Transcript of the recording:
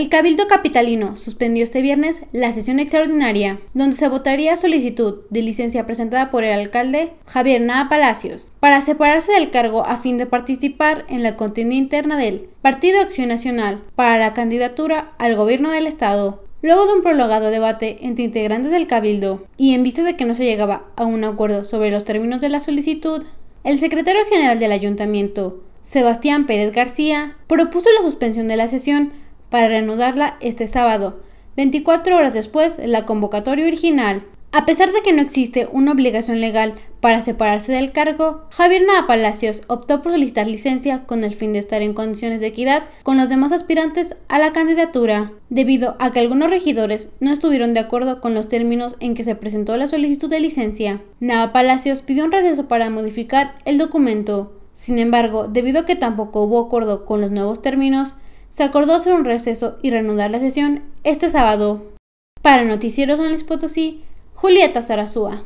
El Cabildo Capitalino suspendió este viernes la sesión extraordinaria, donde se votaría solicitud de licencia presentada por el alcalde Javier Nava Palacios para separarse del cargo a fin de participar en la contienda interna del Partido Acción Nacional para la candidatura al gobierno del Estado. Luego de un prolongado debate entre integrantes del Cabildo y en vista de que no se llegaba a un acuerdo sobre los términos de la solicitud, el secretario general del ayuntamiento, Sebastián Pérez García, propuso la suspensión de la sesión para reanudarla este sábado, 24 horas después de la convocatoria original. A pesar de que no existe una obligación legal para separarse del cargo, Javier Nava Palacios optó por solicitar licencia con el fin de estar en condiciones de equidad con los demás aspirantes a la candidatura, debido a que algunos regidores no estuvieron de acuerdo con los términos en que se presentó la solicitud de licencia. Nava Palacios pidió un receso para modificar el documento. Sin embargo, debido a que tampoco hubo acuerdo con los nuevos términos, se acordó hacer un receso y reanudar la sesión este sábado. Para Noticieros San Luis Potosí, Julieta Sarazúa.